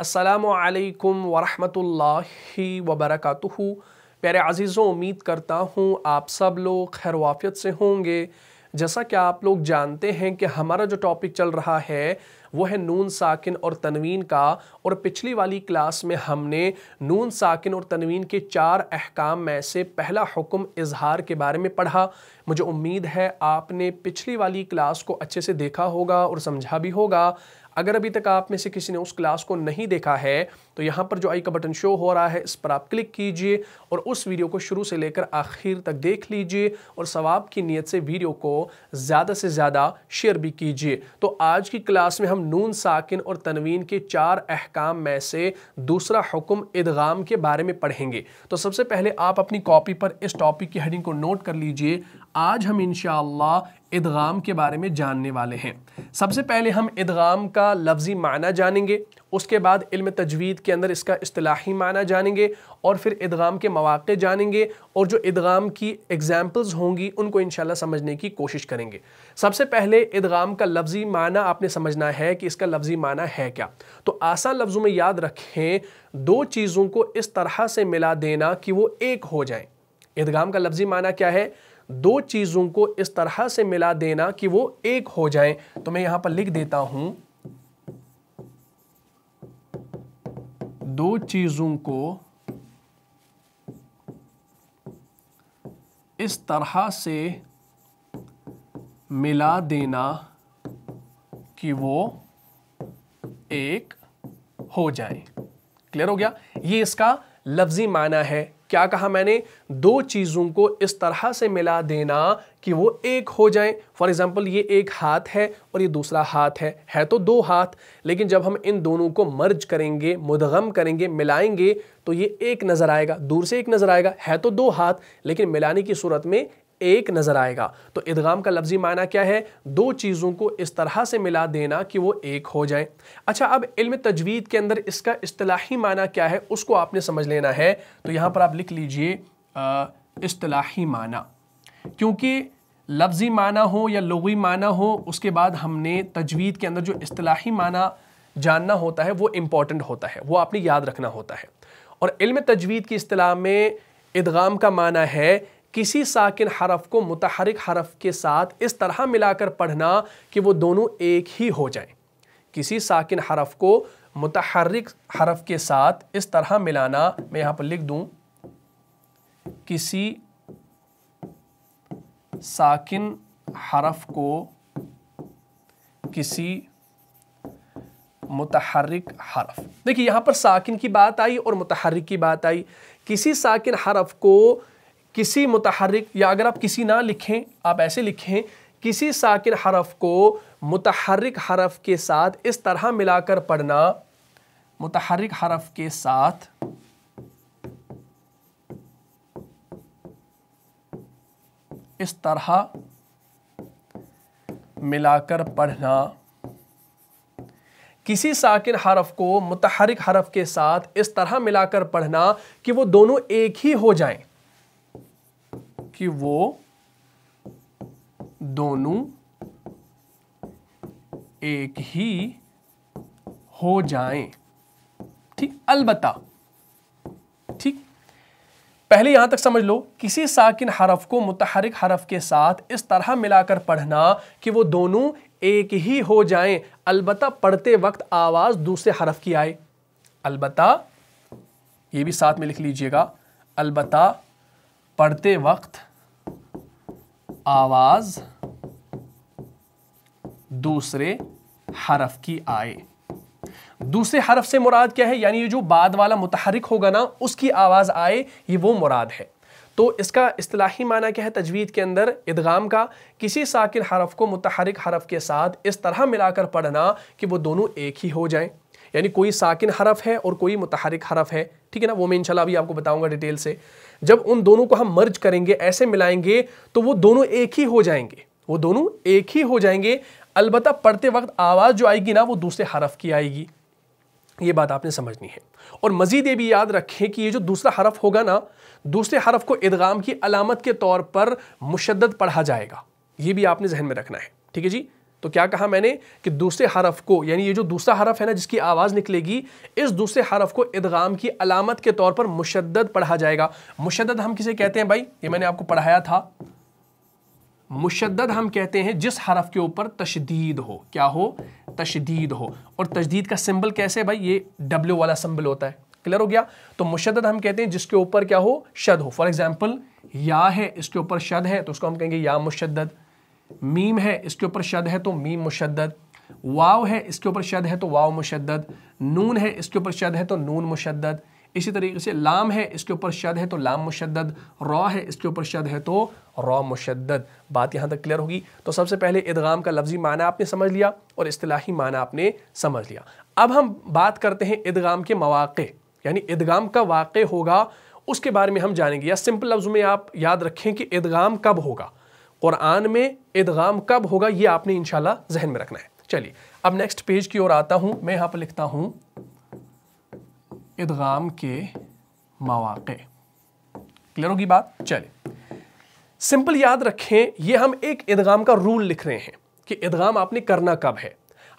असलकम वरहि वबरक प्यारे अज़ीज़ों उम्मीद करता हूँ आप सब लोग खैर वाफियत से होंगे जैसा कि आप लोग जानते हैं कि हमारा जो टॉपिक चल रहा है वो है नून साकिन और तनवीन का और पिछली वाली क्लास में हमने नून साकिन और तनवीन के चार अहकाम में से पहला हुक्म इजहार के बारे में पढ़ा मुझे उम्मीद है आपने पिछली वाली क्लास को अच्छे से देखा होगा और समझा भी होगा अगर अभी तक आप में से किसी ने उस क्लास को नहीं देखा है तो यहाँ पर जो आई का बटन शो हो रहा है इस पर आप क्लिक कीजिए और उस वीडियो को शुरू से लेकर आखिर तक देख लीजिए और सवाब की नीयत से वीडियो को ज़्यादा से ज़्यादा शेयर भी कीजिए तो आज की क्लास में हम नून साकिन और तनवीन के चार अहकाम में से दूसरा हुक्म इदगाम के बारे में पढ़ेंगे तो सबसे पहले आप अपनी कॉपी पर इस टॉपिक की हेडिंग को नोट कर लीजिए आज हम इनशाला इदगाम के बारे में जानने वाले हैं सबसे पहले हम इदगाम का लफ्ज़ी माना जानेंगे उसके बाद इल्म तजवीद के अंदर इसका अतलाही माना जानेंगे और फिर इदगाम के मौाक़े जानेंगे और जो इदगाम की एग्ज़ाम्पल्स होंगी उनको इन समझने की कोशिश करेंगे सबसे पहले इदगाम का लफ्ज़ी माना आपने समझना है कि इसका लफ्ज़ी माना है क्या तो आसान लफ्ज़ों में याद रखें दो चीज़ों को इस तरह से मिला देना कि वो एक हो जाए इदगाम का लफ्ज़ी माना क्या है दो चीज़ों को इस तरह से मिला देना कि वो एक हो जाए तो मैं यहाँ पर लिख देता हूँ दो चीज़ों को इस तरह से मिला देना कि वो एक हो जाए क्लियर हो गया ये इसका लफ्ज़ी माना है क्या कहा मैंने दो चीज़ों को इस तरह से मिला देना कि वो एक हो जाए फॉर एग्ज़ाम्पल ये एक हाथ है और ये दूसरा हाथ है है तो दो हाथ लेकिन जब हम इन दोनों को मर्ज करेंगे मुदगम करेंगे मिलाएंगे तो ये एक नज़र आएगा दूर से एक नज़र आएगा है तो दो हाथ लेकिन मिलाने की सूरत में एक नजर आएगा तो इदगाम का लफ्जी माना क्या है दो चीज़ों को इस तरह से मिला देना कि वो एक हो जाए अच्छा अब इल्म तजवीद के अंदर इसका असलाही माना क्या है उसको आपने समझ लेना है तो यहाँ पर आप लिख लीजिए इस्तलाही माना क्योंकि लफ्ज़ी माना हो या लोगी माना हो उसके बाद हमने तजवीद के अंदर जो इस्तलाही माना जानना होता है वो इम्पॉर्टेंट होता है वो आपने याद रखना होता है और इल्म तजवीद की असलाह में इदगाम का माना है किसी साकिन हरफ को मुतहरक हरफ के साथ इस तरह मिलाकर पढ़ना कि वो दोनों एक ही हो जाएं किसी साकिन हरफ को मुतहरक हरफ के साथ इस तरह मिलाना मैं यहां पर लिख दूं किसी साकिन हरफ को किसी मुतहरक हरफ देखिए यहां पर साकिन की बात आई और मुतहरक की बात आई किसी साकिन हरफ को किसी मुतहरक या अगर आप किसी ना लिखें आप ऐसे लिखें किसी साकिन हरफ को मुतहरिक हरफ के साथ इस तरह मिलाकर पढ़ना मतहरक हरफ के साथ इस तरह मिलाकर पढ़ना किसी साकिन हरफ को मुतहरिक हरफ के साथ इस तरह मिलाकर पढ़ना कि वो दोनों एक ही हो जाएं कि वो दोनों एक ही हो जाएं ठीक अलबत्ता ठीक पहले यहां तक समझ लो किसी साकिन हरफ को मुतहरिक हरफ के साथ इस तरह मिलाकर पढ़ना कि वो दोनों एक ही हो जाएं अलबत्ता पढ़ते वक्त आवाज़ दूसरे हरफ की आए अलबत्ता ये भी साथ में लिख लीजिएगा अलबत्ता पढ़ते वक्त आवाज दूसरे हरफ की आए दूसरे हरफ से मुराद क्या है यानी ये जो बाद वाला मुतहरक होगा ना उसकी आवाज़ आए ये वो मुराद है तो इसका असलाही माना क्या है तजवीद के अंदर इदगाम का किसी साकिन हरफ को मुतहरिक हरफ के साथ इस तरह मिलाकर पढ़ना कि वो दोनों एक ही हो जाएं यानी कोई साकिन हरफ है और कोई मुतहरिक हरफ है ठीक है ना वो मैं इंशाल्लाह अभी आपको बताऊंगा डिटेल से जब उन दोनों को हम मर्ज करेंगे ऐसे मिलाएंगे तो वो दोनों एक ही हो जाएंगे वो दोनों एक ही हो जाएंगे अलबत्त पढ़ते वक्त आवाज़ जो आएगी ना वो दूसरे हरफ की आएगी ये बात आपने समझनी है और मज़ीद ये भी याद रखें कि ये जो दूसरा हरफ होगा ना दूसरे हरफ को इदगाम की अलामत के तौर पर मुशद पढ़ा जाएगा ये भी आपने जहन में रखना है ठीक है जी तो क्या कहा मैंने कि दूसरे हरफ को यानी ये जो दूसरा हरफ है ना जिसकी आवाज़ निकलेगी इस दूसरे हरफ को इदगाम की अलामत के तौर पर मुशद पढ़ा जाएगा मुशद हम किसे कहते हैं भाई ये मैंने आपको पढ़ाया था मुशद हम कहते हैं जिस हरफ के ऊपर तशदीद हो क्या हो तशदीद हो और तशदीद का सिंबल कैसे भाई ये डब्ल्यू वाला सिंबल होता है क्लियर हो गया तो मुशद हम कहते हैं जिसके ऊपर क्या हो शद हो फॉर एग्जाम्पल या है इसके ऊपर शद है तो उसको हम कहेंगे या मुशद मीम है इसके ऊपर शद है तो मीम मुशद वाव है इसके ऊपर शद है तो वाव मुशद नून है इसके ऊपर शद है तो नून मुशद इसी तरीके से लाम है इसके ऊपर शद है तो लाम मुशद रॉ है इसके ऊपर शद है तो रॉ मुशद बात यहाँ तक क्लियर होगी तो सबसे पहले इदगाम का लफ्जी माना आपने समझ लिया और अतलाही माना आपने समझ लिया अब हम बात करते हैं इदगाम के मौाक़ यानी इदगाम का वाक़ होगा उसके बारे में हम जानेंगे या सिंपल लफ्ज़ में आप याद रखें कि इदगाम कब होगा कुरान में इदगाम कब होगा ये आपने इंशाल्लाह जहन में रखना है चलिए अब नेक्स्ट पेज की ओर आता हूं मैं यहां पर लिखता हूं इदगाम के मौाक़े क्लियर होगी बात चलिए सिंपल याद रखें ये हम एक इदगाम का रूल लिख रहे हैं कि इदगाम आपने करना कब है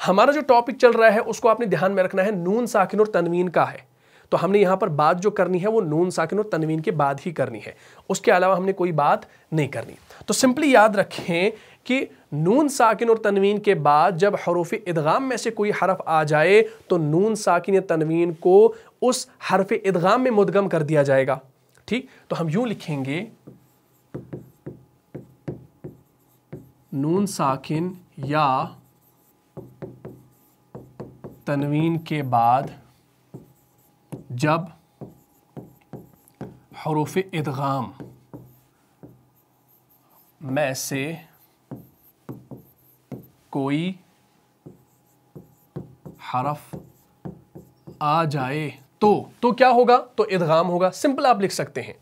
हमारा जो टॉपिक चल रहा है उसको आपने ध्यान में रखना है नून साकिन और तनवीन का है तो हमने यहां पर बात जो करनी है वो नून साकिन और तनवीन के बाद ही करनी है उसके अलावा हमने कोई बात नहीं करनी तो सिंपली याद रखें कि नून साकिन और तनवीन के बाद जब हरूफ इदगाम में से कोई हरफ आ जाए तो नून साकिन या तनवीन को उस हरफ इदगाम में मुदगम कर दिया जाएगा ठीक तो हम यूं लिखेंगे नून साकिन या तनवीन के बाद जब हरूफ इदगाम में से कोई हरफ आ जाए तो तो क्या होगा तो इदगाम होगा सिंपल आप लिख सकते हैं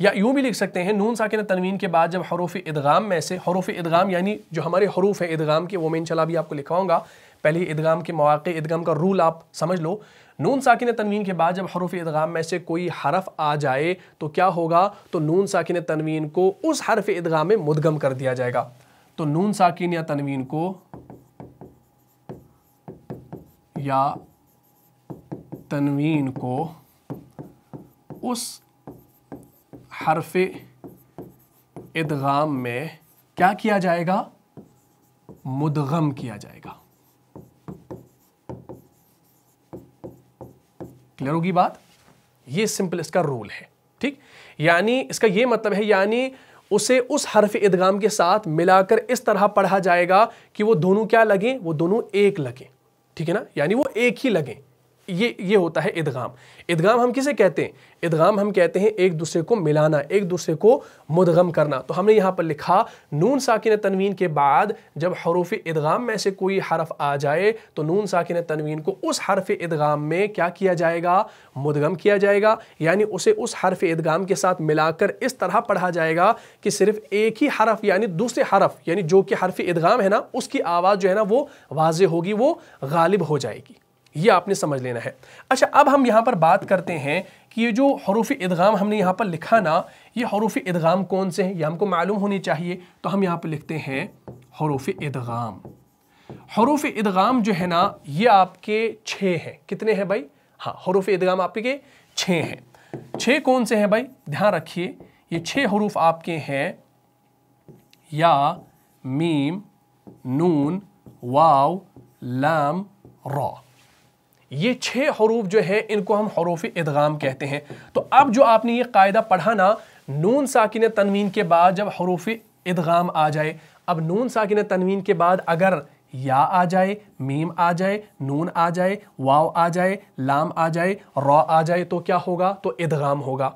या यूं भी लिख सकते हैं नून साकिन तनवीन के बाद जब हरूफ इदगाम में से हरूफ इदगाम यानी जो हमारे हरूफ है इदगाम के वो मैं इंशाल्लाह भी आपको लिखवाऊंगा पहले ईदगाम के मौाक़ ईदगाम का रूल आप समझ लो नून साकिन तनवीन के बाद जब हरूफ इदगाम में से कोई हरफ आ जाए तो क्या होगा तो नून साकिन तनवीन को उस हरफ इदगाम में मुदगम कर दिया जाएगा तो नून साकिन या तनवीन को या तनवीन को उस हरफ इदगाम में क्या किया जाएगा मुदगम किया जाएगा क्लियर होगी बात ये सिंपल इसका रूल है ठीक यानी इसका ये मतलब है यानी उसे उस हरफ इदगाम के साथ मिलाकर इस तरह पढ़ा जाएगा कि वो दोनों क्या लगें वो दोनों एक लगें ठीक है ना यानी वो एक ही लगें ये ये होता है इदगाम इदगाम हम किसे कहते हैं इदगाम हम कहते हैं एक दूसरे को मिलाना एक दूसरे को मुदगम करना तो हमने यहाँ पर लिखा नून साकिन तनवीन के बाद जब हरूफ इदगाम में से कोई हरफ आ जाए तो नून साकिन तनवीन को उस हरफ इदगाम में क्या किया जाएगा मुदगम किया जाएगा यानी उसे उस हरफ इदगाम के साथ मिलाकर इस तरह पढ़ा जाएगा कि सिर्फ एक ही हरफ यानी दूसरे हरफ यानी जो कि हरफ इदगाम है ना उसकी आवाज़ जो है ना वो वाज होगी वो गालिब हो जाएगी ये आपने समझ लेना है अच्छा अब हम यहाँ पर बात करते हैं कि ये जो हरूफ इदगाम हमने यहाँ पर लिखा ना ये हरूफ इदगाम कौन से हैं ये हमको मालूम होने चाहिए तो हम यहाँ पर लिखते हैं हरूफ इदगाम हरूफ इदगाम जो है ना ये आपके छः हैं कितने हैं भाई हाँ हरूफ इदगाम आपके छः हैं छः कौन से हैं भाई ध्यान रखिए ये छः हरूफ आपके हैं या मीम नून वाव लाम रॉ ये छः हरूफ जो है इनको हम हरूफ इदगाम कहते हैं तो अब जो आपने ये कायदा पढ़ा ना नून साकिन तनवीन के बाद जब हरूफ इदगाम आ जाए अब नून साकिन तनवीन के बाद अगर या आ जाए मीम आ जाए नून आ जाए वाव आ जाए लाम आ जाए रॉ आ जाए तो क्या होगा तो इदगाम होगा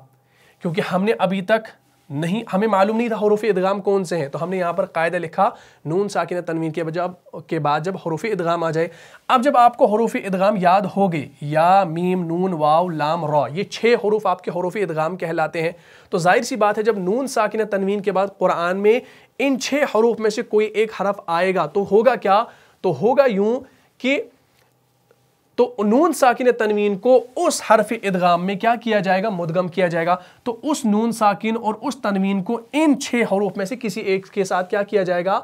क्योंकि हमने अभी तक नहीं हमें मालूम नहीं था हरूफ इदगाम कौन से हैं तो हमने यहाँ पर कायदा लिखा नून साकिन तनवीन के बजाब के बाद जब हरूफ इदगाम आ जाए अब जब आपको हरूफ इदगाम याद हो गए या मीम नून वाव लाम रॉ ये छः हरूफ आपके हरूफ इदगाम कहलाते हैं तो जाहिर सी बात है जब नून साकिन तनवीन के बाद कुरान में इन छः हरूफ में से कोई एक हरफ आएगा तो होगा क्या तो होगा यूँ कि तो नून साकिन तनवीन को उस हरफ इदगाम में क्या किया जाएगा मुदगम किया जाएगा तो उस नून साकिन और उस तनवीन को इन छः हरूफ में से किसी एक के साथ क्या किया जाएगा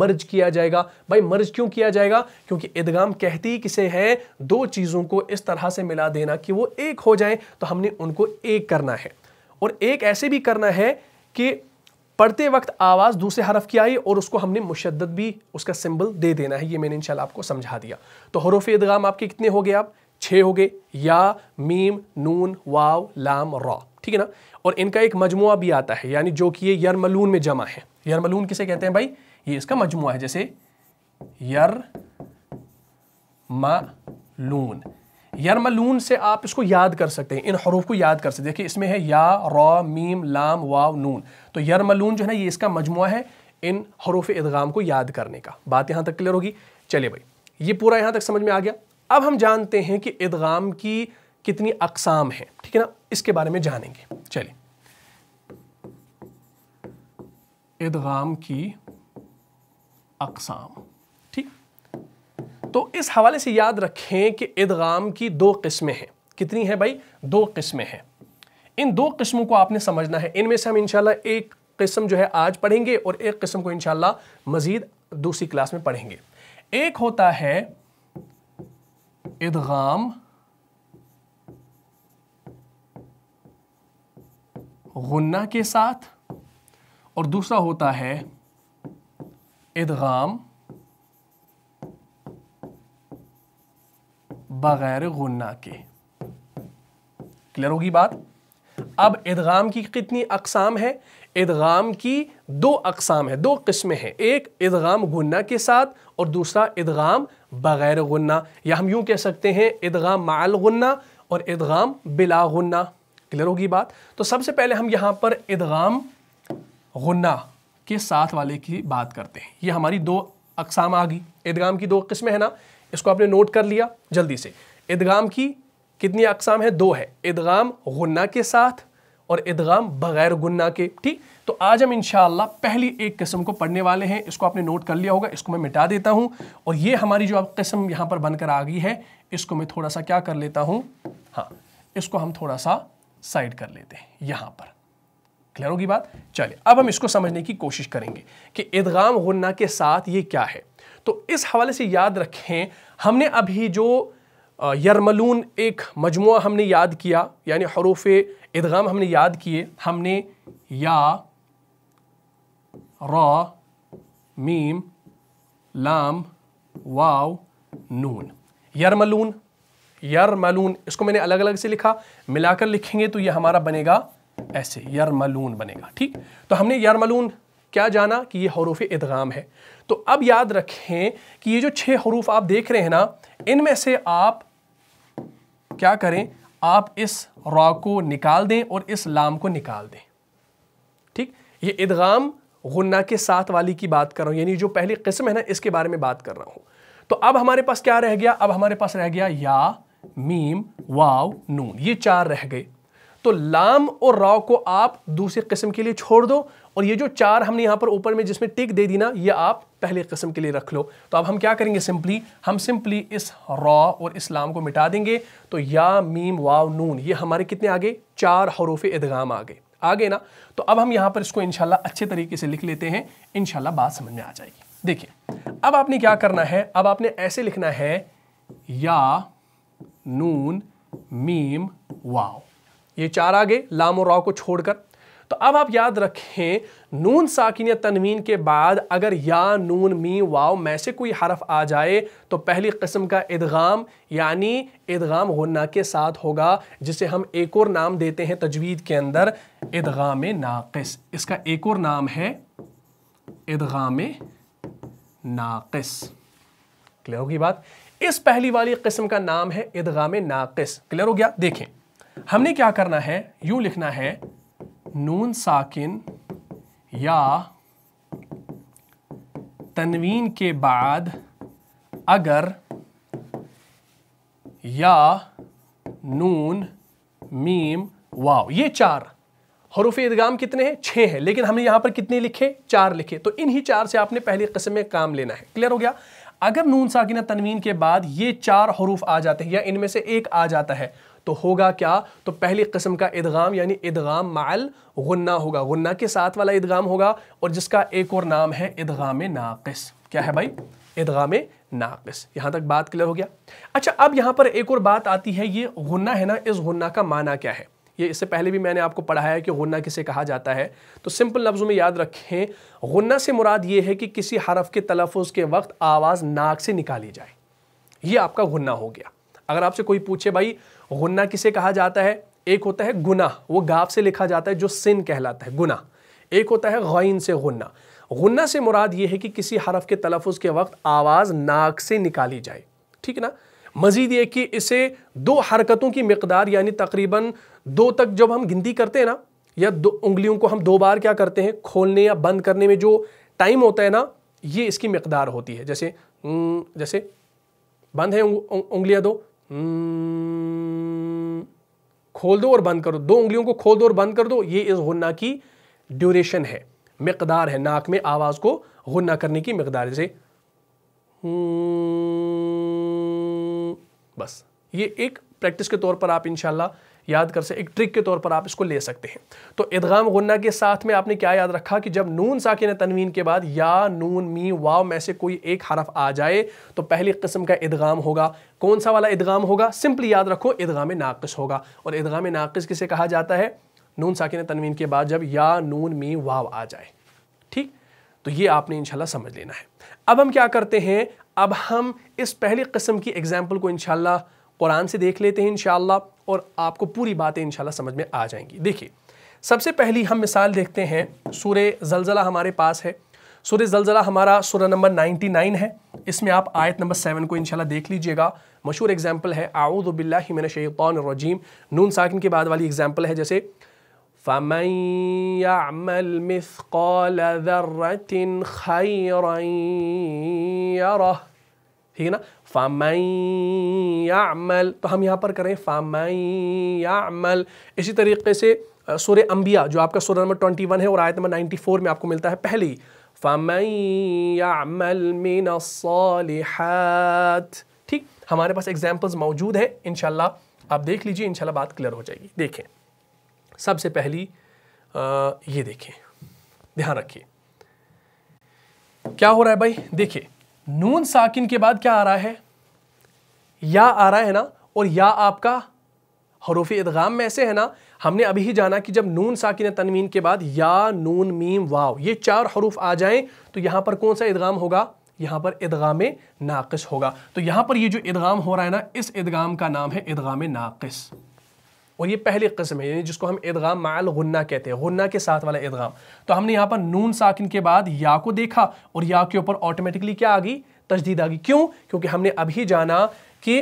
मर्ज किया जाएगा भाई मर्ज क्यों किया जाएगा क्योंकि इदगाम कहती किसे है दो चीज़ों को इस तरह से मिला देना कि वो एक हो जाए तो हमने उनको एक करना है और एक ऐसे भी करना है कि पढ़ते वक्त आवाज़ दूसरे हरफ की आई और उसको हमने मुशद भी उसका सिंबल दे देना है ये मैंने इनशाला आपको समझा दिया तो हरूफ इदगाम आपके कितने हो गए आप छः हो गए या मीम नून वाव लाम रॉ ठीक है ना और इनका एक मजमु भी आता है यानी जो कि ये यरमलून में जमा है यरमलून किसे कहते हैं भाई ये इसका मजमु है जैसे यर मलून यरमलून से आप इसको याद कर सकते हैं इन हरूफ को याद कर सकते हैं देखिए इसमें है या रॉ मीम लाम वाव नून तो यरमलून जो है ना ये इसका मजमु है इन हरूफ इदगाम को याद करने का बात यहाँ तक क्लियर होगी चलिए भाई ये पूरा यहाँ तक समझ में आ गया अब हम जानते हैं कि इदगाम की कितनी अकसाम हैं ठीक है ना इसके बारे में जानेंगे चलिए इदगाम की अकसाम तो इस हवाले से याद रखें कि इदगाम की दो किस्में हैं कितनी है भाई दो किस्में हैं इन दो किस्मों को आपने समझना है इनमें से हम इनशाला एक किस्म जो है आज पढ़ेंगे और एक किस्म को इनशाला मज़ीद दूसरी क्लास में पढ़ेंगे एक होता है इदगाम गुन्ना के साथ और दूसरा होता है इदगाम बगैर गुन्ना के क्लियर होगी बात अब इदगाम की कितनी अकसाम है इदगाम की दो अकसाम है दो किस्में हैं एक इदगाम गुन्ना के साथ और दूसरा इदगाम बगैर गुन्ना या हम यूं कह सकते हैं इदगाम माल गुन्ना और इदगाम बिला गुन्ना क्लियर होगी बात तो सबसे पहले हम यहां पर इदगाम गुन्ना के साथ वाले की बात करते हैं ये हमारी दो अकसाम आ गई इदगाम की दो किस्में हैं ना इसको आपने नोट कर लिया जल्दी से इदगाम की कितनी अकसाम है दो है इदगाम गुन्ना के साथ और इदगाम बगैर गुन्ना के ठीक तो आज हम इनशाला पहली एक किस्म को पढ़ने वाले हैं इसको आपने नोट कर लिया होगा इसको मैं मिटा देता हूँ और ये हमारी जो अब किस्म यहाँ पर बनकर आ गई है इसको मैं थोड़ा सा क्या कर लेता हूँ हाँ इसको हम थोड़ा सा साइड कर लेते हैं यहाँ पर क्लियर होगी बात चलिए अब हम इसको समझने की कोशिश करेंगे कि इदगाम गुन्ना के साथ ये क्या है तो इस हवाले से याद रखें हमने अभी जो यरमलून एक मजमु हमने याद किया यानी हरूफ इदगाम हमने याद किए हमने या रा मीम लाम वाव नून यरमलून यरमलून इसको मैंने अलग अलग से लिखा मिलाकर लिखेंगे तो ये हमारा बनेगा ऐसे यरमलून बनेगा ठीक तो हमने यरमलून क्या जाना कि ये हरूफ इदगाम है तो अब याद रखें कि ये जो छः हरूफ आप देख रहे हैं ना इनमें से आप क्या करें आप इस रॉ को निकाल दें और इस लाम को निकाल दें ठीक ये इदगाम गुन्ना के साथ वाली की बात कर रहा हूँ यानी जो पहली किस्म है ना इसके बारे में बात कर रहा हूँ तो अब हमारे पास क्या रह गया अब हमारे पास रह गया या मीम वाव नून ये चार रह गए तो लाम और रॉ को आप दूसरी किस्म के लिए छोड़ दो और ये जो चार हमने यहाँ पर ऊपर में जिसमें टिक दे दी ना ये आप पहले कस्म के लिए रख लो तो अब हम क्या करेंगे सिंपली हम सिंपली इस रॉ और इस्लाम को मिटा देंगे तो या मीम वाव नून ये हमारे कितने आगे चार हरूफ इदगाम आ गए आगे ना तो अब हम यहाँ पर इसको इनशाला अच्छे तरीके से लिख लेते हैं इनशाला बात समझ में आ जाएगी देखिए अब आपने क्या करना है अब आपने ऐसे लिखना है या नून मीम वाव ये चार आगे लाम और राव को छोड़कर तो अब आप याद रखें नून साकिन या तनवीन के बाद अगर या नून मी वाव में से कोई हरफ आ जाए तो पहली कस्म का इदगाम यानी इदगाम गन्ना के साथ होगा जिसे हम एक और नाम देते हैं तजवीद के अंदर इदगाम नाकस इसका एक और नाम है इदगाम नाकस क्लियर होगी बात इस पहली वाली किस्म का नाम है इदगाम नाकस क्लियर हो गया देखें हमने क्या करना है यू लिखना है नून साकिन या तनवीन के बाद अगर या नून मीम वाव ये चार हरूफ इदगाम कितने हैं छः हैं लेकिन हमने यहाँ पर कितने लिखे चार लिखे तो इन ही चार से आपने पहली कस्म में काम लेना है क्लियर हो गया अगर नून साकिना तनवीन के बाद ये चार हरूफ आ जाते हैं या इनमें से एक आ जाता है तो होगा क्या तो पहली कस्म का इदगाम यानी इदगाम माल गन्ना होगा गुन्ना के साथ वाला इदगाम होगा और जिसका एक और नाम है इदगाम नाकस क्या है भाई इदगाम नाकस यहाँ तक बात क्लियर हो गया अच्छा अब यहाँ पर एक और बात आती है ये गुन्ना है ना इस गुन्ना का माना क्या है ये इससे पहले भी मैंने आपको पढ़ाया है कि गन्ना किसे कहा जाता है तो सिंपल लफ्ज़ों में याद रखें गुन्ना से मुराद ये है कि किसी हरफ के तलफ़ के वक्त आवाज़ नाक से निकाली जाए ये आपका गुन्ना हो गया अगर आपसे कोई पूछे भाई गुन्ना किसे कहा जाता है एक होता है गुना वो गाव से लिखा जाता है जो सिन कहलाता है गुना एक होता है गैन से गुन्ना गुन्ना से मुराद ये है कि किसी हरफ के तलफ़ के वक्त आवाज़ नाक से निकाली जाए ठीक है ना मज़ीद ये कि इसे दो हरकतों की मकदार यानी तकरीबन दो तक जब हम गिनती करते हैं ना या दो उंगलियों को हम दो बार क्या करते हैं खोलने या बंद करने में जो टाइम होता है ना ये इसकी मकदार होती है जैसे जैसे बंद है उंगलियाँ दो हम्म, खोल दो और बंद करो दो उंगलियों को खोल दो और बंद कर दो ये इस गुन्ना की ड्यूरेशन है मकदार है नाक में आवाज़ को गुन्ना करने की मकदार से हम्म, बस ये एक प्रैक्टिस के तौर पर आप इनशाला याद कर सकते एक ट्रिक के तौर पर आप इसको ले सकते हैं तो इदगाम गुन्ना के साथ में आपने क्या याद रखा कि जब नून साकिन तनवीन के बाद या नून मी वाव में से कोई एक हरफ आ जाए तो पहली किस्म का इदगाम होगा कौन सा वाला इदगाम होगा सिंपली याद रखो इदगाम नाकस होगा और इदगाम नाकस किसे कहा जाता है नून साकिन तनवीन के बाद जब या नून मी वाव आ जाए ठीक तो ये आपने इंशाल्लाह समझ लेना है अब हम क्या करते हैं अब हम इस पहली कस्म की एग्जाम्पल को इंशाल्लाह कुरान से देख लेते हैं इन और आपको पूरी बातें इन समझ में आ जाएंगी देखिए सबसे पहली हम मिसाल देखते हैं सूर जलजला हमारे पास है सूर जलजला हमारा सूर्य नंबर 99 है इसमें आप आयत नंबर सेवन को इनशाला देख लीजिएगा मशहूर एग्जाम्पल है आऊदबिल्लिमिन शैतरजीम नून साकिन के बाद वाली एग्जाम्पल है जैसे ठीक है ना फामल तो हम यहाँ पर करें फामल इसी तरीके से सुर अम्बिया जो आपका सुर नंबर ट्वेंटी वन है और आयत नंबर नाइन्टी फोर में आपको मिलता है पहले फामल मीन ठीक हमारे पास एग्जाम्पल्स मौजूद हैं इन आप देख लीजिए इन बात क्लियर हो जाएगी देखें सबसे पहली आ, ये देखें ध्यान रखिए क्या हो रहा है भाई देखिए नून साकिन के बाद क्या आ रहा है या आ रहा है ना और या आपका हरूफ इदगाम में ऐसे है ना हमने अभी ही जाना कि जब नून साकिन तनवीन के बाद या नून मीम वाव ये चार हरूफ आ जाएं तो यहां पर कौन सा इदगाम होगा यहां पर इदगाम नाकस होगा तो यहां पर ये जो इदगाम हो रहा है ना इस इदगाम का नाम है इदगाम नाकस और ये पहली कस्म है यानी जिसको हम इदगाम माल गुन्ना कहते हैं गुन्ना के साथ वाला इदगाम तो हमने यहाँ पर नून साकिन के बाद या को देखा और या के ऊपर ऑटोमेटिकली क्या आ गई तजदीद आ गई क्यों क्योंकि हमने अभी जाना कि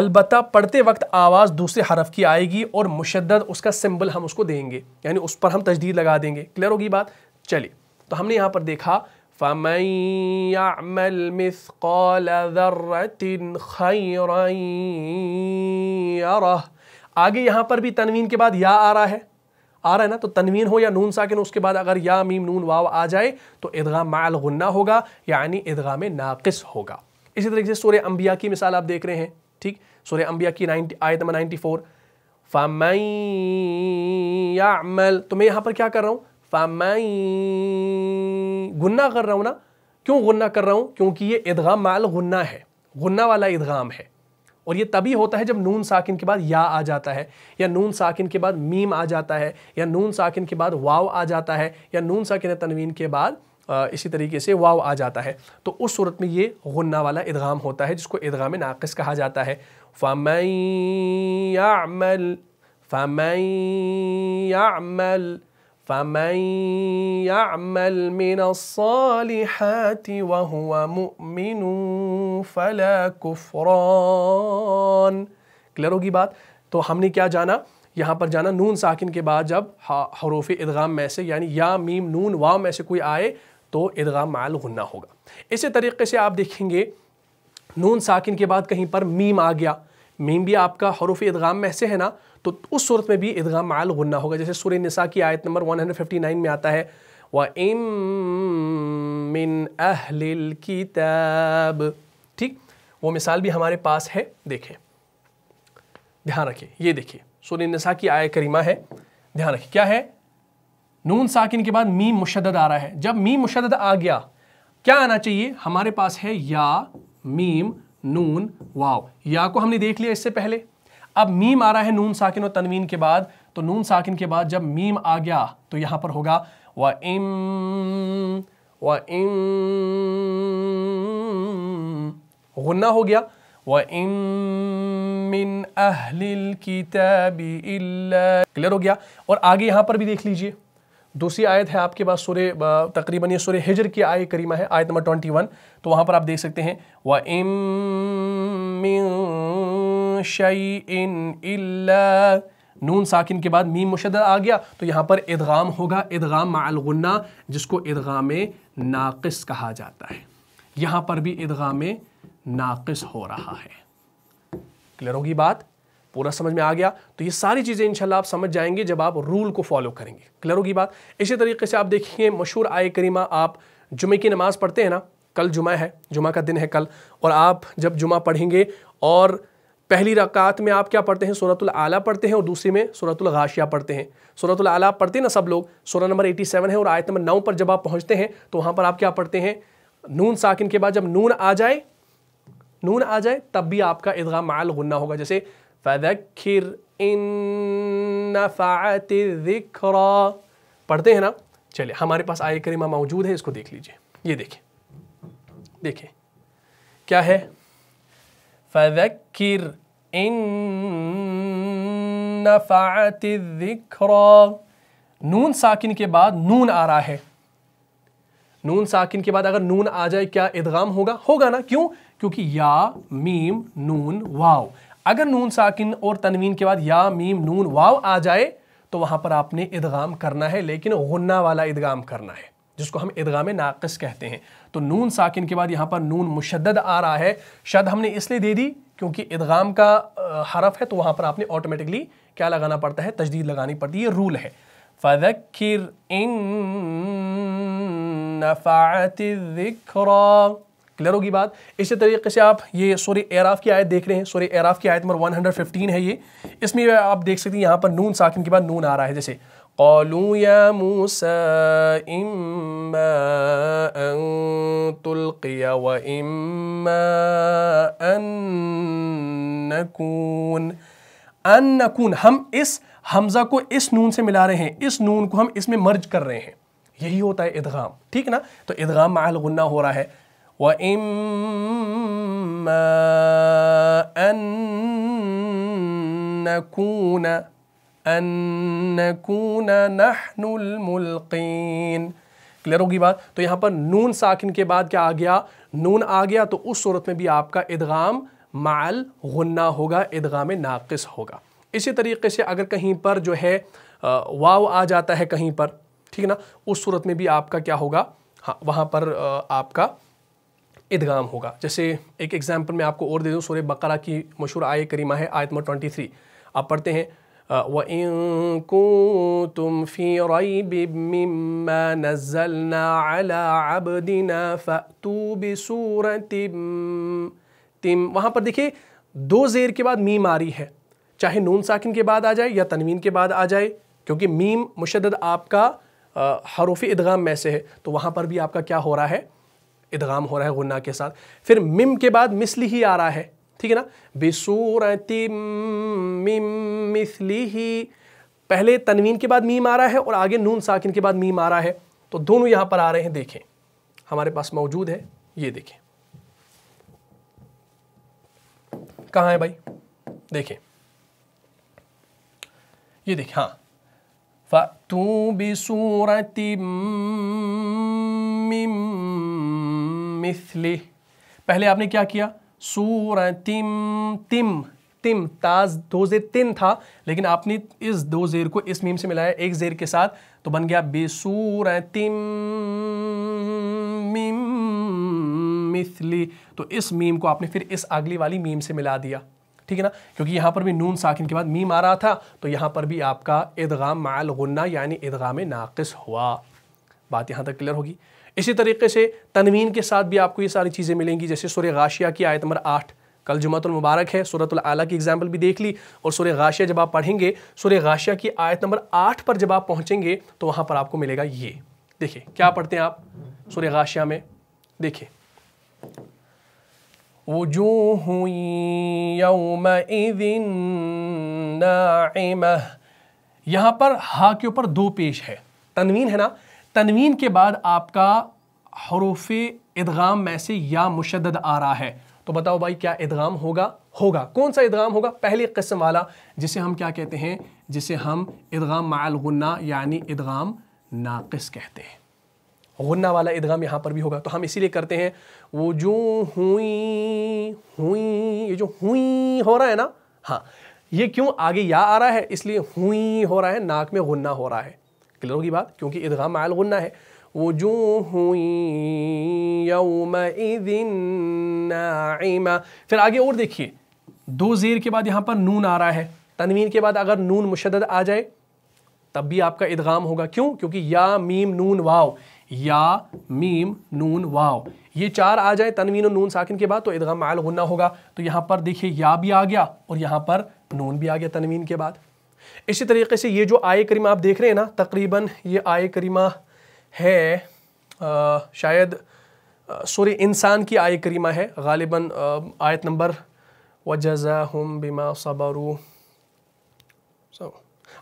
अलबत् पढ़ते वक्त आवाज़ दूसरे हरफ की आएगी और मुशद उसका सिम्बल हम उसको देंगे यानी उस पर हम तजदीद लगा देंगे क्लियर होगी बात चलिए तो हमने यहाँ पर देखा فمن आगे यहां पर भी तनवीन के बाद या आ रहा है आ रहा है ना तो तनवीन हो या नून साकिन उसके बाद अगर या मीम नून वाव आ जाए तो इदगाम माल गुन्ना होगा यानी इदगाम नाकिस होगा इसी तरीके से सूर्य अंबिया की मिसाल आप देख रहे हैं ठीक सूर्य अंबिया की नाइनटी आयत नंबर नाइनटी फोर फ़मल तो मैं यहाँ पर क्या कर रहा हूँ फ़मई गुन्ना कर रहा हूँ ना क्यों गुन्ना कर रहा हूँ क्योंकि ये इदगाम माल गुन्ना है गुन्ना वाला इदगाम है और ये तभी होता है जब नून साकिन के बाद या आ जाता है या नून साकिन के बाद मीम आ जाता है या नून साकिन के बाद वाव आ जाता है या नून साकिन तनवीन के बाद इसी तरीके से वाव आ जाता है तो उस सूरत में ये गन्ना वाला इदगाम होता है जिसको इदगाम नाकस कहा जाता है फ़मल फ़मल فمن يعمل من الصالحات وهو مؤمن فلا كفران क्लियर होगी बात तो हमने क्या जाना यहाँ पर जाना नून साकिन के बाद जब हरूफ इदगाम में से यानी या मीम नून वाव में से कोई आए तो इदगाम माल गुन्ना होगा इसी तरीके से आप देखेंगे नून साकिन के बाद कहीं पर मीम आ गया मीम भी आपका हरूफ इदगाम में से है ना तो उस सूरत में भी ईदगाह माल गुन्ना होगा जैसे सूर्य निसा की आयत नंबर 159 में आता है व इम मिन अहलिल किताब ठीक वो मिसाल भी हमारे पास है देखें ध्यान रखिए ये देखिए सूर्य निसा की आय करीमा है ध्यान रखिए क्या है नून साकिन के बाद मी मुशद आ रहा है जब मी मुशद आ गया क्या आना चाहिए हमारे पास है या मीम नून वाव या को हमने देख लिया इससे पहले अब मीम आ रहा है नून साकिन और तनवीन के बाद तो नून साकिन के बाद जब मीम आ गया तो यहां पर होगा व इम व इम गुन्ना हो गया व इम मिन अहलिल किताबी इल्ला क्लियर हो गया और आगे यहां पर भी देख लीजिए दूसरी आयत है आपके पास सूर्य तकरीबन ये सूर्य हिजर की आय करीमा है आयत नंबर ट्वेंटी वन तो वहां पर आप देख सकते हैं व इम मिन नून साकिन के बाद मीम मुशद आ गया तो यहाँ पर इदगाम होगा इदगाम मालगुन्ना जिसको इदगाम नाक़स कहा जाता है यहाँ पर भी इदगाम नाक़स हो रहा है क्लियर होगी बात पूरा समझ में आ गया तो ये सारी चीज़ें इंशाल्लाह आप समझ जाएंगे जब आप रूल को फॉलो करेंगे क्लियर होगी बात इसी तरीके से आप देखिए मशहूर आय करीमा आप जुमे की नमाज़ पढ़ते हैं ना कल जुमा है जुमा का दिन है कल और आप जब जुमा पढ़ेंगे और पहली रकात में आप क्या पढ़ते हैं सूरतुल आला पढ़ते हैं और दूसरी में सूरतुल गाशिया पढ़ते हैं सूरतुल आला पढ़ते हैं ना सब लोग सूरह नंबर 87 है और आयत नंबर 9 पर जब आप पहुंचते हैं तो वहां पर आप क्या पढ़ते हैं नून साकिन के बाद जब नून आ जाए नून आ जाए तब भी आपका इदगा माल गुन्ना होगा जैसे इन पढ़ते हैं ना चलिए हमारे पास आय करीमा मौजूद है इसको देख लीजिए ये देखें देखें क्या है फ़िर इन नून साकिन के बाद नून आ रहा है नून साकिन के बाद अगर नून आ जाए क्या इदगाम होगा होगा ना क्यों क्योंकि या मीम नून वाव अगर नून साकिन और तनवीन के बाद या मीम नून वाव आ जाए तो वहां पर आपने इदगाम करना है लेकिन गन्ना वाला इदगाम करना है जिसको हम इदगाम नाकस कहते हैं तो नून साकिन के बाद यहाँ पर नून मुशद आ रहा है शद हमने इसलिए दे दी क्योंकि इदगाम का हरफ है तो वहाँ पर आपने ऑटोमेटिकली क्या लगाना पड़ता है तजदीद लगानी पड़ती है रूल है फ़िर इन क्लियर होगी बात इसी तरीके से आप ये सूर्य एराफ़ की आयत देख रहे हैं सूर्य एराफ़ की आयत नंबर 115 है ये इसमें आप देख सकते हैं यहाँ पर नून साकिन के बाद नून आ रहा है जैसे قالوا يا موسى إما أن تلقي وإما أن نكون أن نكون हम इस हमज़ा को इस नून से मिला रहे हैं इस नून को हम इसमें मर्ज कर रहे हैं यही होता है इदगाम ठीक ना तो इदगाम माल गुन्ना हो रहा है व इम अन नकूना अन नकून नहनुल क्लियर होगी बात तो यहाँ पर नून साकिन के बाद क्या आ गया नून आ गया तो उस सूरत में भी आपका इदगाम माल गुन्ना होगा इदगाम नाकस होगा इसी तरीके से अगर कहीं पर जो है वाव आ जाता है कहीं पर ठीक है ना उस सूरत में भी आपका क्या होगा हाँ वहाँ पर आपका इदगाम होगा जैसे एक एग्जाम्पल मैं आपको और दे दूँ सूर्य बकरा की मशहूर आय करीमा है आयत नंबर ट्वेंटी थ्री आप पढ़ते हैं وإن كنتم في ريب مما نزلنا على عبدنا فأتوا بسورة تم वहाँ पर देखिए दो जेर के बाद मीम आ रही है चाहे नून साकिन के बाद आ जाए या तनवीन के बाद आ जाए क्योंकि मीम मुशद आपका हरूफ इदगाम में से है तो वहाँ पर भी आपका क्या हो रहा है इदगाम हो रहा है गुन्ना के साथ फिर मिम के बाद मिसली ही आ रहा है ठीक है ना बेसूरत मिसली पहले तनवीन के बाद मीम आ रहा है और आगे नून साकिन के बाद मीम आ रहा है तो दोनों यहां पर आ रहे हैं देखें हमारे पास मौजूद है ये देखें कहा है भाई देखें ये देखें हाँ फ़ू बिसूरत मिसली पहले आपने क्या किया सूर तिम तिम तिम ताज दो जेर तिन था लेकिन आपने इस दो जेर को इस मीम से मिलाया एक जेर के साथ तो बन गया बेसूर तिम मीम मिथली तो इस मीम को आपने फिर इस अगली वाली मीम से मिला दिया ठीक है ना क्योंकि यहाँ पर भी नून साकिन के बाद मीम आ रहा था तो यहाँ पर भी आपका इदगाम माल गुन्ना यानी इदगाम नाकस हुआ बात यहाँ तक क्लियर होगी इसी तरीके से तनवीन के साथ भी आपको ये सारी चीज़ें मिलेंगी जैसे सुर गाशिया की आयत नंबर आठ कल जुमतुल मुबारक है सूरत आला की एग्जाम्पल भी देख ली और सूर्य गाशिया जब आप पढ़ेंगे सूर्य गाशिया की आयत नंबर आठ पर जब आप पहुँचेंगे तो वहाँ पर आपको मिलेगा ये देखिए क्या पढ़ते हैं आप सूर्य गाशिया में देखिए वजूह यौम यहाँ पर हा के ऊपर दो पेश है तनवीन है ना तनवीन के बाद आपका हरूफ इदगाम में से या मुशद आ रहा है तो बताओ भाई क्या इदगाम होगा होगा कौन सा इदगाम होगा पहली कस्म वाला जिसे हम क्या कहते हैं जिसे हम इदगाम मालगुन्ना यानी इदगाम नाकस कहते हैं गुन्ना वाला इदगाम यहाँ पर भी होगा तो हम इसीलिए करते हैं वो जो हुई हुई ये जो हुई हो रहा है ना हाँ ये क्यों आगे या आ रहा है इसलिए हुई हो रहा है नाक में गुन्ना हो रहा है क्लियर होगी बात क्योंकि इदगाम माल गुन्ना है फिर आगे और देखिए दो ज़ेर के बाद यहाँ पर नून आ रहा है तनवीन के बाद अगर नून मुशद आ जाए तब भी आपका इदगाम होगा क्यों क्योंकि या मीम नून वाव या मीम नून वाव ये चार आ जाए तनवीन और नून साकिन के बाद तो इदगाम आल गुन्ना होगा तो यहाँ पर देखिए या भी आ गया और यहाँ पर नून भी आ गया तनवीन के बाद इसी तरीके से ये जो आय करीमा आप देख रहे हैं ना तकरीबन ये आय करीमा है आ, शायद सॉरी इंसान की आय करीमा है गालिबा आयत नंबर वजजा हम बीमा सबारू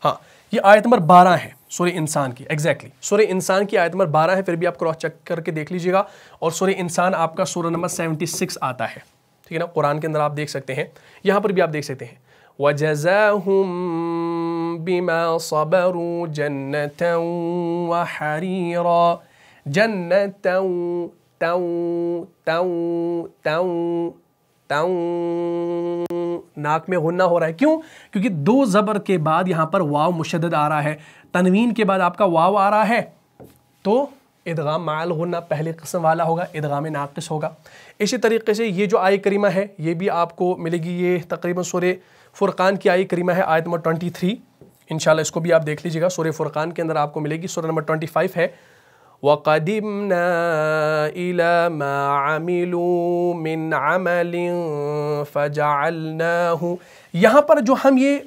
हाँ ये आयत नंबर बारह है सोरे इंसान की एग्जैक्टली exactly. सोरे इंसान की आयत नंबर बारह है फिर भी आप क्रॉस चेक करके देख लीजिएगा और सोरे इंसान आपका सोरा नंबर सेवेंटी सिक्स आता है ठीक है ना कुरान के अंदर आप देख सकते हैं यहाँ पर भी आप देख सकते हैं वजजा हम بما صبروا جنة وحريرا جنة تو تو تو तो नाक में हुन्ना हो रहा है क्यों क्योंकि दो ज़बर के बाद यहाँ पर वाव मुशद आ रहा है तनवीन के बाद आपका वाव आ रहा है तो इदगाम माल होना पहले कस्म वाला होगा इदगाम नाकस होगा इसी तरीके से ये जो आय करीमा है ये भी आपको मिलेगी ये तकरीबन सोरे फुरकान की आय करीमा है आयत नंबर ट्वेंटी थ्री इन इसको भी आप देख लीजिएगा सूर्य फुरकान के अंदर आपको मिलेगी सूर्य नंबर ट्वेंटी फाइव है वक़दिमना इला मामिलू यहाँ पर जो हम ये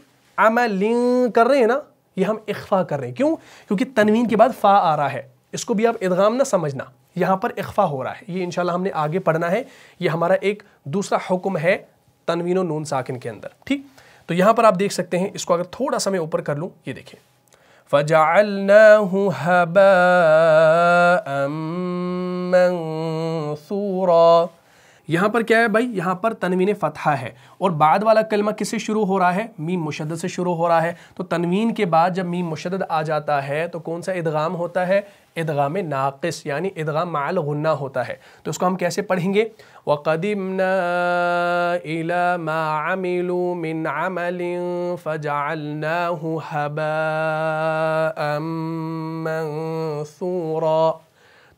अमलिन कर रहे हैं ना ये हम इख्फा कर रहे हैं क्यों क्योंकि तनवीन के बाद फ़ा आ रहा है इसको भी आप इदगाम ना समझना यहाँ पर इख्फा हो रहा है ये इंशाल्लाह हमने आगे पढ़ना है ये हमारा एक दूसरा हुक्म है तनवीन नून साकिन के अंदर ठीक तो यहाँ पर आप देख सकते हैं इसको अगर थोड़ा सा मैं ऊपर कर लूँ ये देखें फजाल هباء منثورا यहाँ पर क्या है भाई यहाँ पर तनवीन फ़तहा है और बाद वाला कलमा किससे शुरू हो रहा है मीम मुशद से शुरू हो रहा है तो तनवीन के बाद जब मीम मुशद आ जाता है तो कौन सा इदगाम होता है इदगाम नाक़स यानी इदगाम माल गुन्ना होता है तो उसको हम कैसे पढ़ेंगे वक़दिमिल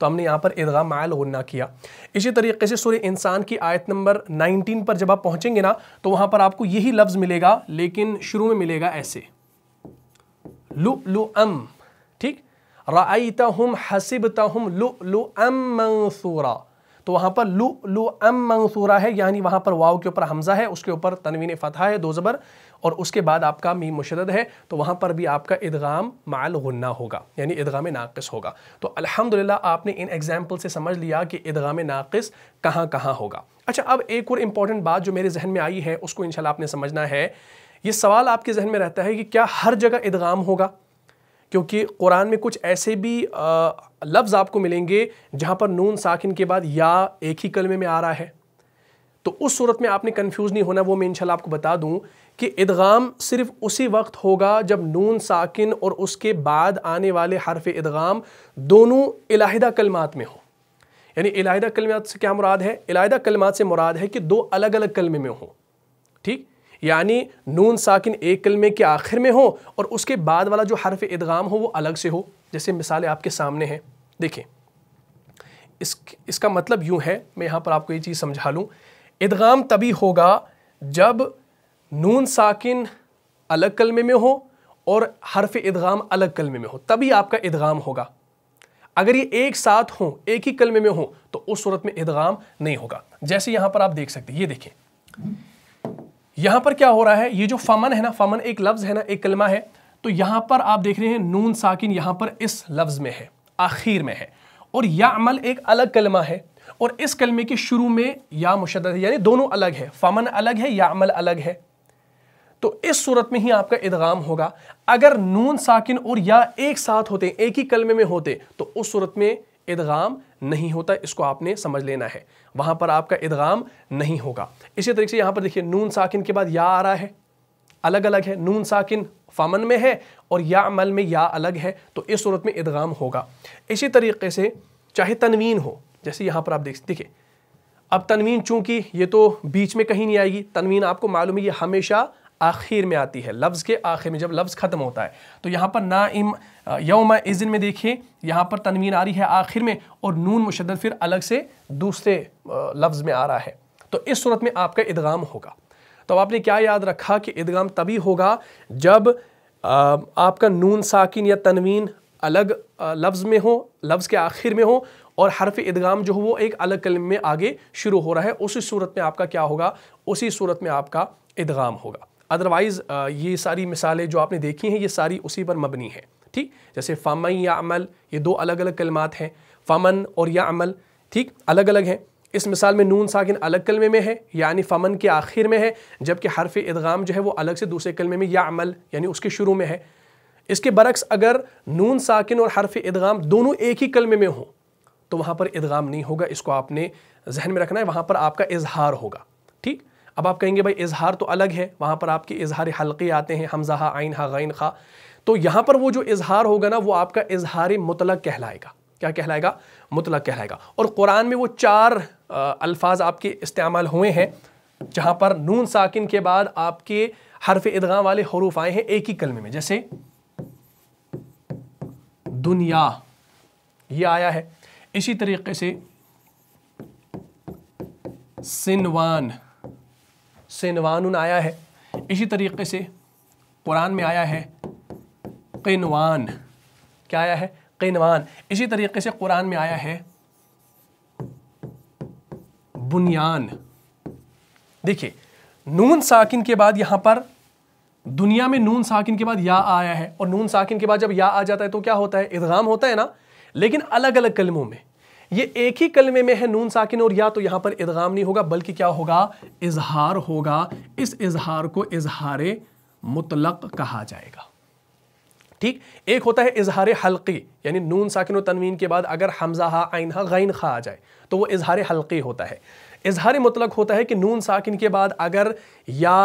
तो हमने यहाँ पर इदगा मायल गन्ना किया इसी तरीके से सूर्य इंसान की आयत नंबर 19 पर जब आप पहुँचेंगे ना तो वहाँ पर आपको यही लफ्ज़ मिलेगा लेकिन शुरू में मिलेगा ऐसे लु लु अम ठीक रईता हम हसीब तम लु लु अम मंसूरा तो वहाँ पर लु लु अम मंसूरा है यानी वहाँ पर वाव के ऊपर हमजा है उसके ऊपर तनवीन फ़तह है दो ज़बर और उसके बाद आपका मीम मुशद है तो वहाँ पर भी आपका इदगाम माल गुन्ना होगा यानी इदगाम नाकस होगा तो अलहमदिल्ला आपने इन एग्जाम्पल से समझ लिया कि इदगाम नाकस कहाँ कहाँ होगा अच्छा अब एक और इम्पॉर्टेंट बात जो मेरे जहन में आई है उसको इनशाला आपने समझना है ये सवाल आपके जहन में रहता है कि क्या हर जगह इदगाम होगा क्योंकि कुरान में कुछ ऐसे भी लफ्ज़ आपको मिलेंगे जहाँ पर नून साकिन के बाद या एक ही कलमे में आ रहा है तो उस सूरत में आपने कंफ्यूज नहीं होना वो मैं इनशाला आपको बता दूं कि इदगाम सिर्फ उसी वक्त होगा जब नून साकिन और उसके बाद आने वाले हरफ इदगाम दोनों इलाहिदा कलमात में हो यानी इलाहिदा कलमात से क्या मुराद है इलाहिदा कलमात से मुराद है कि दो अलग अलग कलमे में हो ठीक यानी नून साकिन एक कलमे के आखिर में हो और उसके बाद वाला जो हरफ इदगाम हो वो अलग से हो जैसे मिसालें आपके सामने हैं देखें इस इसका मतलब यूँ है मैं यहाँ पर आपको ये चीज़ समझा लूँ इदगाम तभी होगा जब नून साकिन अलग कलमे में हो और हरफ इदगाम अलग कलमे में हो तभी आपका इदगाम होगा अगर ये एक साथ हो एक ही कलमे में हो तो उस सूरत में इदगाम नहीं होगा जैसे यहां पर आप देख सकते ये देखें यहां पर क्या हो रहा है ये जो फमन है ना फमन एक लफ्ज़ है ना एक कलमा है तो यहां पर आप देख रहे हैं नून साकिन यहाँ पर इस लफ्ज़ में है आखिर में है और या अमल एक अलग कलमा है और इस कलमे के शुरू में या मुशद यानी दोनों अलग है फमन अलग है या अमल अलग है तो इस सूरत में ही आपका इदगाम होगा अगर नून साकिन और या एक साथ होते एक ही कलमे में होते तो उस सूरत में इदगाम नहीं होता इसको आपने समझ लेना है वहां पर आपका इदगाम नहीं होगा इसी तरीके से यहां पर देखिए नून साकिन के बाद या आ रहा है अलग अलग है नून साकिन फामन में है और या अमल में या अलग है तो इस सूरत में इदगाम होगा इसी तरीके से चाहे तनवीन हो जैसे यहां पर आप देख देखिए अब तनवीन चूंकि ये तो बीच में कहीं नहीं आएगी तनवीन आपको मालूम है ये हमेशा आखिर में आती है लफ्ज़ के आखिर में जब लफ्ज़ ख़त्म होता है तो यहाँ पर ना इम यौम इज़न में देखिए यहाँ पर तनवीन आ रही है आखिर में और नून मुशद फिर अलग से दूसरे लफ्ज़ में आ रहा है तो इस सूरत में आपका इदगाम होगा तो आपने क्या याद रखा कि इदगाम तभी होगा जब आपका नून साकिन या तनवीन अलग लफ्ज़ में हो लफ्ज़ के आखिर में हो और हरफ इदगाम जो हो वो एक अलग कलम में आगे शुरू हो रहा है उसी सूरत में आपका क्या होगा उसी सूरत में आपका इदगाम होगा अदरवाइज़ uh, ये सारी मिसालें जो आपने देखी हैं ये सारी उसी पर मबनी है ठीक जैसे फ़मन या अमल ये दो अलग अलग कलमात हैं फ़मन और या अमल ठीक अलग अलग हैं इस मिसाल में नून साकिन अलग कलमे में है यानी फ़मन के आखिर में है जबकि हरफ इदगाम जो है वो अलग से दूसरे कलमे में या अमल यानी उसके शुरू में है इसके बरक्स अगर नून साकिन और हरफ इदगाम दोनों एक ही कलमे में हों तो वहाँ पर इदगाम नहीं होगा इसको आपने जहन में रखना है वहाँ पर आपका इजहार होगा ठीक अब आप कहेंगे भाई इजहार तो अलग है वहाँ पर आपके इजहार हल्के आते हैं हमजा हा आइन हा गैन खा तो यहाँ पर वो जो इजहार होगा ना वो आपका इजहार मुतलक कहलाएगा क्या कहलाएगा मुतलक कहलाएगा और कुरान में वो चार अल्फाज आपके इस्तेमाल हुए हैं जहाँ पर नून साकिन के बाद आपके हरफ इदगाम वाले हरूफ आए हैं एक ही कलमे में जैसे दुनिया ये आया है इसी तरीके से सिनवान नवानुन आया है इसी तरीके से कुरान में आया है किनवान क्या आया है किनवान इसी तरीके से कुरान में आया है बुनियान देखिए नून साकिन के बाद यहाँ पर दुनिया में नून साकिन के बाद या आया है और नून साकिन के बाद जब या आ जाता है तो क्या होता है इदगाम होता है ना लेकिन अलग अलग कलमों में ये एक ही कलमे में है नून साकिन और या तो यहां पर इदगाम नहीं होगा बल्कि क्या होगा इजहार होगा इस इजहार को इजहार मुतलक कहा जाएगा ठीक एक होता है इजहार हल्की यानी नून साकिन और तनवीन के बाद अगर हमजा हा आइन हा गैन खा आ जाए तो वो इजहार हल्की होता है इजहार मुतलक होता है कि नून साकिन के बाद अगर या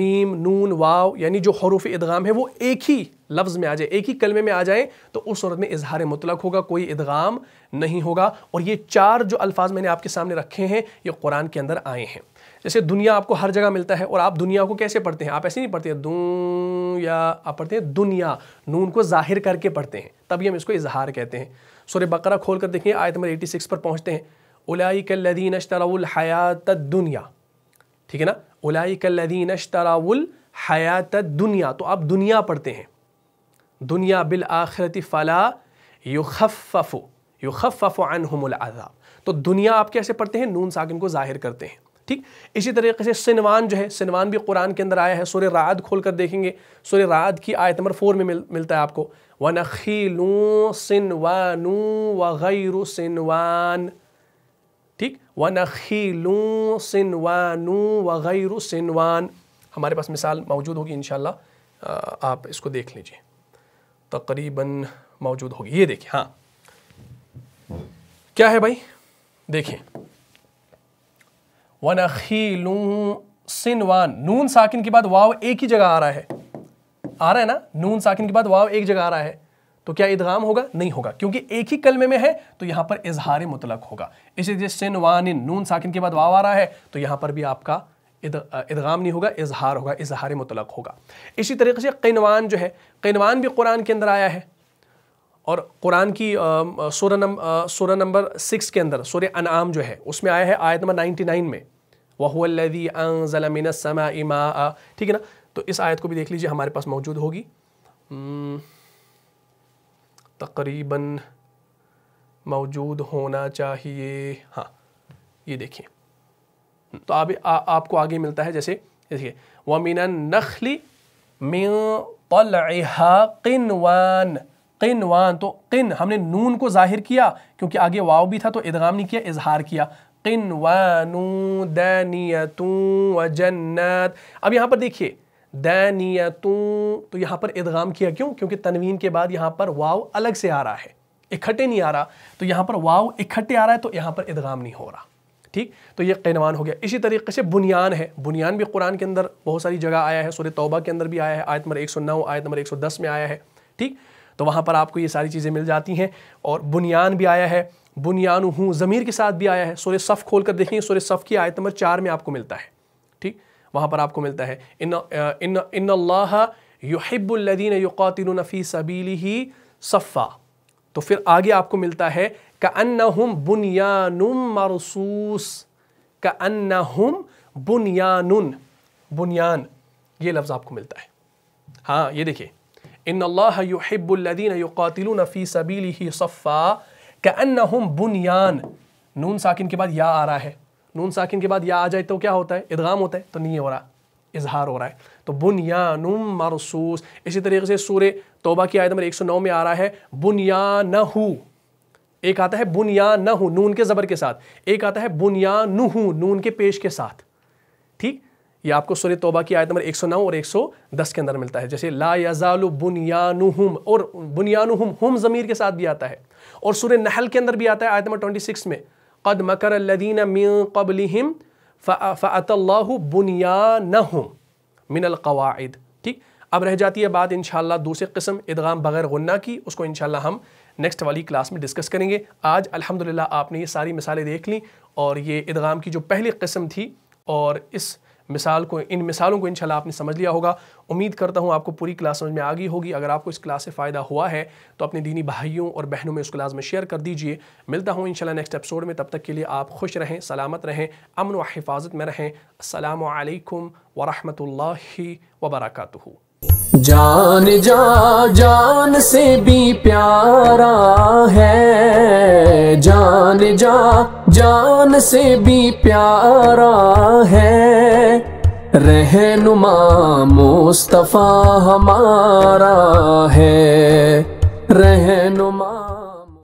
मीम नून वाव यानी जो हरूफ इदगाम है वो एक ही लफ्ज़ में आ जाए एक ही कलमे में आ जाए तो उस सूरत में इजहार मुतलक होगा कोई इदगाम नहीं होगा और ये चार जो अल्फाज मैंने आपके सामने रखे हैं ये कुरान के अंदर आए हैं जैसे दुनिया आपको हर जगह मिलता है और आप दुनिया को कैसे पढ़ते हैं आप ऐसे नहीं पढ़ते दू या आप पढ़ते हैं दुनिया नून को जाहिर करके पढ़ते हैं तभी हम इसको इजहार कहते हैं सुर बकरा खोल कर देखिए आयत नंबर एटी सिक्स पर पहुँचते हैं उलाई कल्लदीन अशतराउल हयात दुनिया ठीक है ना उलाई कल्लदीन अशतराउल हयात दुनिया तो आप दुनिया पढ़ते हैं दुनिया बिल आखरती फ़ला युखफ़ युखफ़ अनहमलाज़ाब तो दुनिया आप कैसे पढ़ते हैं नून साकिन को जाहिर करते हैं ठीक इसी तरीके से सिनवान जो है सिनवान भी कुरान के अंदर आया है सुर राद खोल कर देखेंगे सुर राद की आयत नंबर फोर में मिल, मिलता है आपको व नखीलू सिनवानू व गैरु सिनवान ठीक व नखीलू सिनवानू व गैरु सिनवान हमारे पास मिसाल मौजूद होगी इन आप इसको देख लीजिए तकरीबन मौजूद होगी ये देखिए हाँ क्या है भाई देखें वनखीलू सिनवान नून साकिन के बाद वाव एक ही जगह आ रहा है आ रहा है ना नून साकिन के बाद वाव एक जगह आ रहा है तो क्या इदगाम होगा नहीं होगा क्योंकि एक ही कलमे में है तो यहां पर इजहार मुतलक होगा इसी तरह सिनवान नून साकिन के बाद वाव आ रहा है तो यहां पर भी आपका इदगाम नहीं होगा इजहार होगा इजहार मुतलक होगा इसी तरीके से किनवान जो है कैनवान भी कुरान के अंदर आया है और कुरान की सोलह नम नंबर सिक्स के अंदर सूर्य अनाम जो है उसमें आया है आयत नंबर नाइन्टी नाइन में वहदी अंजलमिन समा इमा ठीक है ना तो इस आयत को भी देख लीजिए हमारे पास मौजूद होगी तकरीबन मौजूद होना चाहिए हाँ ये देखिए तो आप, आ, आपको आगे मिलता है जैसे देखिए व मिन नखली किनवान किनवान तो किन हमने नून को जाहिर किया क्योंकि आगे वाव भी था तो इदगाम नहीं किया इजहार किया किन दैनियतू व जन्नत अब यहाँ पर देखिए दैनियतू तो यहाँ पर इदगाम किया क्यों क्योंकि तनवीन के बाद यहाँ पर वाव अलग से आ रहा है इकट्ठे नहीं आ रहा तो यहाँ पर वाव इकट्ठे आ रहा है तो यहाँ पर इदगाम नहीं हो रहा ठीक तो ये कैनवान हो गया इसी तरीके से बुनियान है बुनियान भी कुरान के अंदर बहुत सारी जगह आया है सूर्य तौबा के अंदर भी आया है आयत नंबर एक सौ नौ आयत नंबर एक सौ दस में आया है ठीक तो वहाँ पर आपको ये सारी चीज़ें मिल जाती हैं और बुनियान भी आया है बुनियान हूँ ज़मीर के साथ भी आया है सूर्य सफ़ खोल कर देखें सूर्य सफ़ की आयत नंबर चार में आपको मिलता है ठीक वहाँ पर आपको मिलता है इन इन इन अल्लाह सबीली ही सफ़ा तो फिर आगे आपको मिलता है का अन्ना हम बुनियानुम मरसूस का अन्ना हम बुनियानुन बुनियान ये लफ्ज़ आपको मिलता है हाँ ये देखिए इन अल्लाह युहिब्बुल्लदीन युकातिलून फ़ी सबील ही सफ़ा का अन्ना हम बुनियान नून साकिन के बाद या आ रहा है नून साकिन के बाद या आ जाए तो क्या होता है इदगाम होता है तो नहीं हो रहा इजहार हो रहा है तो बुनियान मरसूस इसी तरीके से सूर्य तोबा की आयत नंबर 109 में आ रहा है बुनियान एक आता है बुनिया न हूँ नून के ज़बर के साथ एक आता है बुनिया नुह नून के पेश के साथ ठीक ये आपको सूर्य तोबा की आयत नंबर 109 और 110 के अंदर मिलता है जैसे ला यजालु बुनियानुहुम और बुनियानुहुम हुम ज़मीर के साथ भी आता है और सूर्य नहल के अंदर भी आता है आयत नंबर 26 में कद मकर लदीन मिन कबलिहिम फ़तल्लु बुनियानहुम मिन अल कवाइद ठीक अब रह जाती है बात इंशाल्लाह दूसरी किस्म इदगाम बगैर गुन्ना की उसको इंशाल्लाह हम नेक्स्ट वाली क्लास में डिस्कस करेंगे आज अल्हम्दुलिल्लाह आपने ये सारी मिसालें देख ली और ये इदगाम की जो पहली कस्म थी और इस मिसाल को इन मिसालों को इंशाल्लाह आपने समझ लिया होगा उम्मीद करता हूँ आपको पूरी क्लास समझ में आ गई होगी अगर आपको इस क्लास से फ़ायदा हुआ है तो अपने दीनी भाइयों और बहनों में उस क्लास में शेयर कर दीजिए मिलता हूँ इंशाल्लाह नेक्स्ट एपिसोड में तब तक के लिए आप खुश रहें सलामत रहें अमन व हिफाजत में रहें अल्लाम वरहमल वबरकू जान जा जान से भी प्यारा है जान जा जान से भी प्यारा है रहनुमा मुस्तफ़ा हमारा है रहनुमा